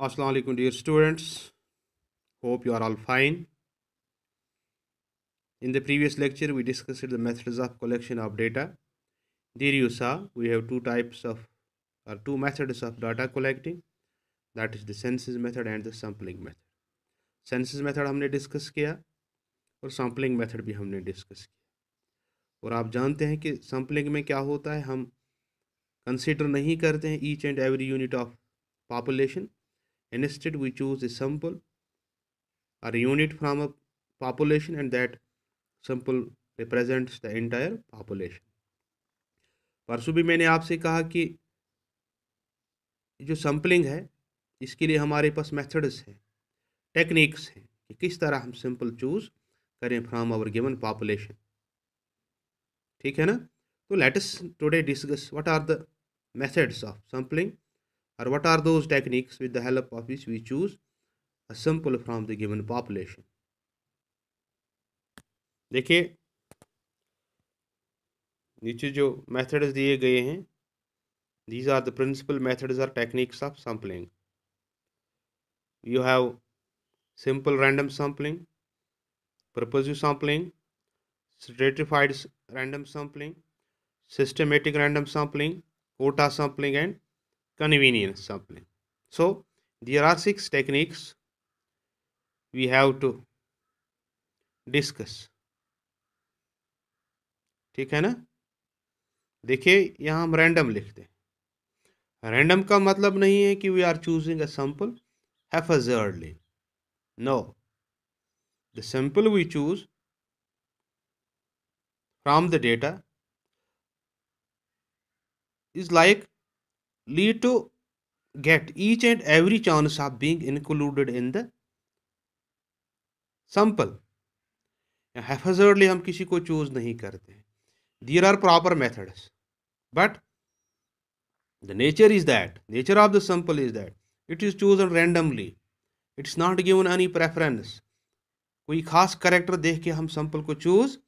अस्सलाम वालेकुम dear students hope you are all fine in the previous lecture we discussed the methods of collection of data there you saw we have two types of or two methods of data collecting that is the census method and the sampling method census method हमने discuss किया और sampling method भी हमने discuss किया और आप जानते हैं कि sampling में क्या होता है हम consider नहीं करते हैं each and every unit of population and instead we choose a sample or unit from a population and that sample represents the entire population परसों भी मैंने आपसे कहा कि जो सैम्पलिंग है इसके लिए हमारे पास मेथड्स हैं टेक्निक्स हैं कि किस तरह हम सैम्पल चूज करें फ्रॉम आवर गिवन पॉपुलेशन ठीक है ना तो let's today discuss what are the methods of sampling or what are those techniques with the help of which we choose a sample from the given population देखिए नीचे जो methods दिए गए हैं these are the principal methods or techniques of sampling you have simple random sampling purposive sampling stratified random sampling systematic random sampling quota sampling and convenience sampling so there are six techniques we have to discuss ठीक है ना देखिए यहां हम random लिखते random का मतलब नहीं है कि we are choosing a sample haphazardly no the sample we choose from the data is like lead to get each and every chance of being included in the sample haphazardly हम किसी को choose नहीं करते there are proper methods but the nature is that nature of the sample is that it is choose randomly it's not given any preference कोई खास character देख के हम सैंपल को चूज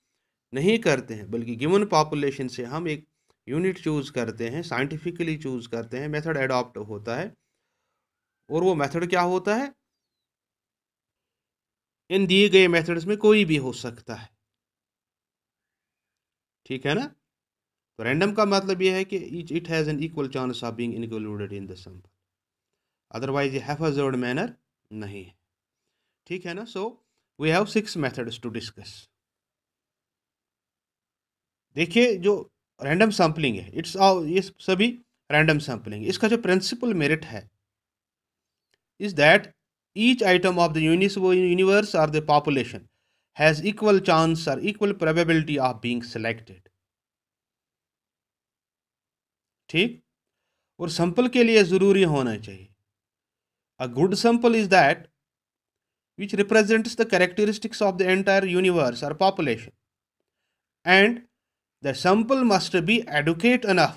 नहीं करते हैं बल्कि गिवन पॉपुलेशन से हम एक यूनिट चूज़ करते हैं साइंटिफिकली चूज़ करते हैं मेथड एडॉप्ट होता है और वो मेथड क्या होता है इन दिए गए मेथड्स में कोई भी हो सकता है ठीक है ना तो रैंडम का मतलब ये है कि it has an equal chance of being included in the sample otherwise ये हैफर्जर्ड मैनर नहीं है ठीक है ना so we have six methods to discuss देखिए जो रैंडम सैम्पलिंग है इट्स ये सभी रैंडम सैम्पलिंग इसका जो प्रिंसिपल मेरिट है is that each item of the universe or the population has equal chance or equal probability of being selected ठीक और सैंपल के लिए ज़रूरी होना चाहिए a good sample is that which represents the characteristics of the entire universe or population and the sample must be adequate enough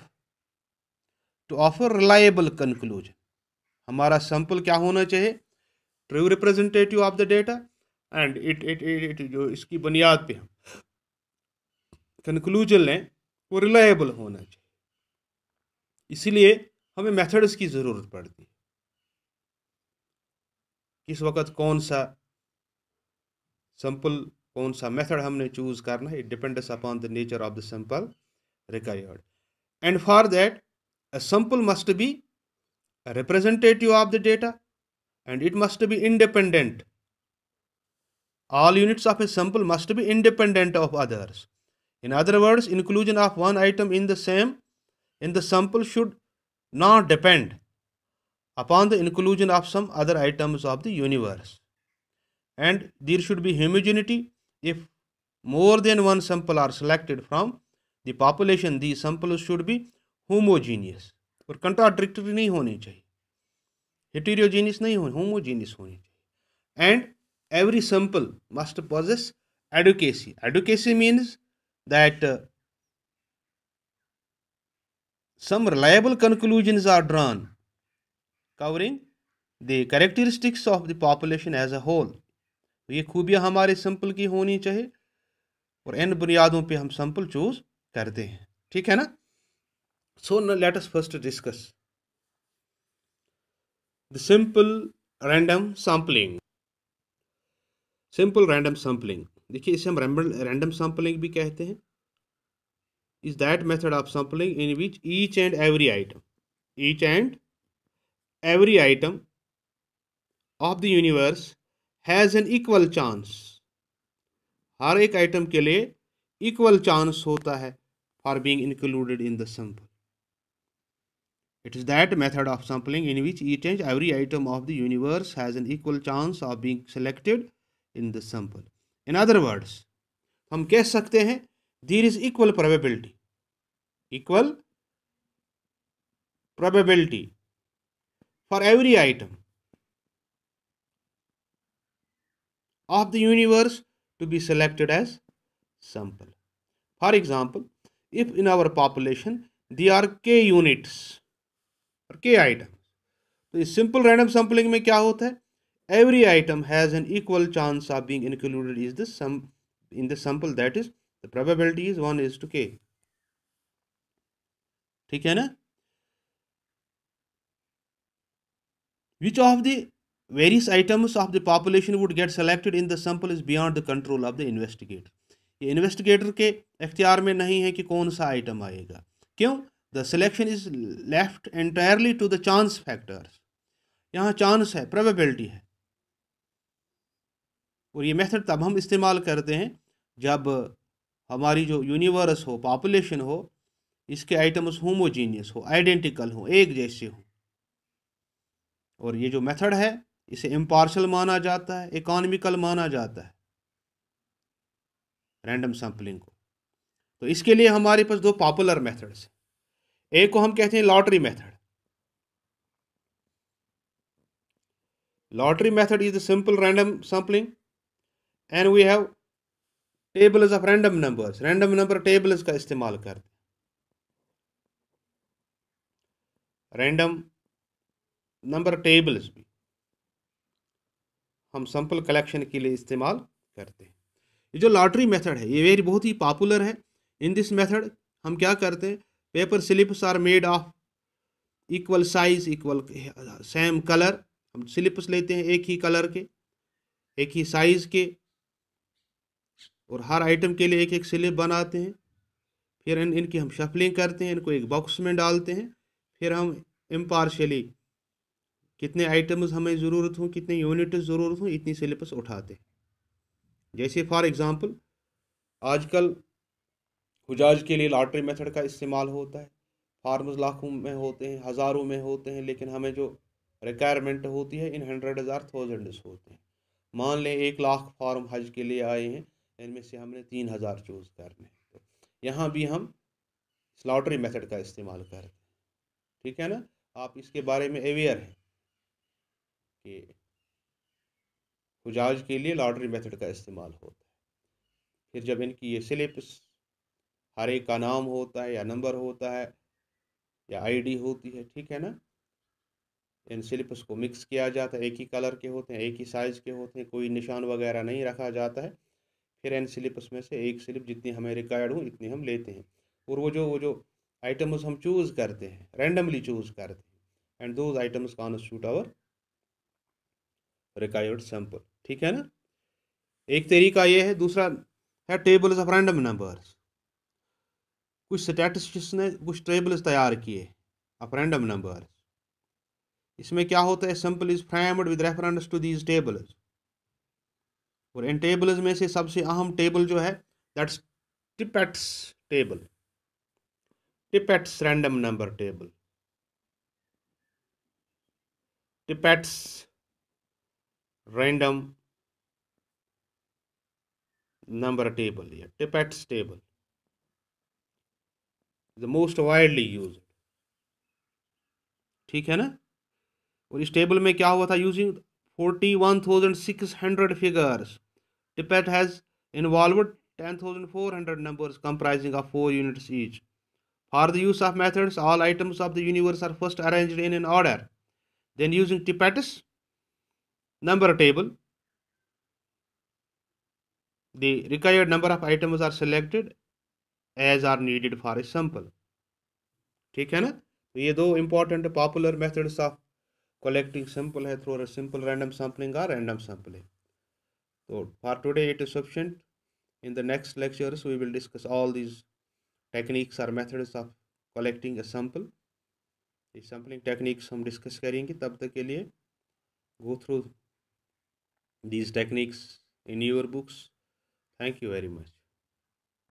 to offer reliable conclusion हमारा sample क्या होना चाहिए true representative of the data and it it it जो इसकी बुनियाद पे हम conclusion लें वो रिलायबल होना चाहिए इसीलिए हमें मेथड्स की ज़रूरत पड़ती है किस वक्त कौन सा सैंपल कौन method मेथड हमने चूज़ करना है it depends the the nature of the sample required and for a sample must be representative of the data and it must be independent all units of a sample must be independent of others in other words inclusion of one item in the same in the sample should not depend upon the inclusion of some other items of the universe and there should be homogeneity if more than one sample are selected from the population, these samples should be homogeneous. और contradictory नहीं hone चाहिए Heterogeneous nahi होनी homogeneous होनी चाहिए And every sample must possess adequacy. Adequacy means that uh, some reliable conclusions are drawn covering the characteristics of the population as a whole. तो ये खूबियाँ हमारे simple की होनी चाहिए और इन बुनियादों पे हम सैम्पल चूज़ करते हैं ठीक है ना so let's first discuss the simple random sampling simple random sampling देखिए इसे हम रैंडम सैम्पलिंग भी कहते हैं is that method of sampling in which each and every item each and every item of the universe has an equal chance हर एक item के लिए इक्वल चांस होता है for being included in the sample it is that method of sampling in which each and every item of the universe has an equal chance of being selected in the sample in other words हम कह सकते हैं there is equal probability equal probability for every item of the universe to be selected as sample. For example, if in our population there are k units or k items, the simple random sampling में क्या होता Every item has an equal chance of being included is the sum in the sample that is the probability is 1 is to k. Which of the various items of the population would get selected in the sample is beyond the control of the investigator. ये investigator के अख्तियार में नहीं है कि कौन सा item आएगा क्यों the selection is left entirely to the chance factors यहाँ चांस है प्रोबेबिलिटी है और ये मेथड तब हम इस्तेमाल करते हैं जब हमारी जो यूनिवर्स हो पॉपुलेशन हो इसके आइटम्स होमोजीनियस हो आइडेंटिकल हो एक जैसे हो और ये जो मेथड है इसे इम्पार्शल माना जाता है इकोनॉमिकल माना जाता है रैंडम सैंपलिंग को तो इसके लिए हमारे पास दो पॉपुलर मेथड्स हैं एक को हम कहते हैं lottery method lottery method is the simple random sampling and we have tables of random numbers random number tables का इस्तेमाल करते हैं रैंडम नंबर टेबल्स भी हम सैंपल कलेक्शन के लिए इस्तेमाल करते हैं ये जो लॉटरी मेथड है ये वेरी बहुत ही पॉपुलर है इन दिस मेथड हम क्या करते हैं paper slips are made of equal size equal same colour हम स्लिप्स लेते हैं एक ही कलर के एक ही साइज के और हर आइटम के लिए एक एक स्लिप बनाते हैं फिर इन इनकी हम शफलिंग करते हैं इनको एक बॉक्स में डालते हैं फिर हम इम्पार्शली कितने आइटम्स हमें ज़रूरत हों कितने यूनिट्स ज़रूरत हों इतनी सिलेबस उठाते हैं जैसे फॉर एग्ज़ाम्पल आजकल हजाज के लिए लॉटरी मेथड का इस्तेमाल होता है फार्म लाखों में होते हैं हज़ारों में होते हैं लेकिन हमें जो रिक्वायरमेंट होती है इन हंड्रेड हज़ार थाउजेंड्स होते हैं मान लें एक लाख फार्म हज के लिए आए हैं इनमें से हमने तीन हज़ार चूज़ करने हैं तो यहाँ भी हम लॉटरी मेथड का इस्तेमाल करते हैं ठीक है ना आप इसके बारे में अवेयर हैं के खुजाज के लिए लॉटरी मेथड का इस्तेमाल होता है फिर जब इनकी ये स्लिप्स हर एक का नाम होता है या नंबर होता है या आईडी होती है ठीक है ना इन स्लिप्स को मिक्स किया जाता है एक ही कलर के होते हैं एक ही साइज़ के होते हैं कोई निशान वगैरह नहीं रखा जाता है फिर इन स्लिप्स में से एक स्लिप जितनी हमें रिक्वायर्ड हो इतनी हम लेते हैं और वो जो वो जो आइटम्स हम चूज़ करते हैं रेंडमली चूज़ करते हैं and those items constitute our required sample ठीक है ना एक तरीका ये है दूसरा है टेबल्स ऑफ रैंडम नंबर्स कुछ स्टैटिस्टिक्स ने कुछ टेबल्स तैयार किए ऑफ रैंडम नंबर्स इसमें क्या होता है sample is framed with reference to these tables और इन टेबल्स में से सबसे अहम टेबल जो है that's Tippett's table Tippett's random number table Tippett's random number table here Tippett's table the most widely used ठीक है ना और इस टेबल में क्या हुआ था using forty one thousand involved 10,400 numbers comprising of 4 units each. For the use of methods, all items of the universe are first arranged in an order. Then using Tippett's number table the required number of items are selected as are needed for a sample ठीक है ना तो ये दो important popular methods of collecting sample है through a simple random sampling or random sampling so for today it is sufficient in the next lectures we will discuss all these techniques or methods of collecting a sample ये sampling techniques हम discuss करेंगे तब तक के लिए go through these techniques in your books. Thank you very much.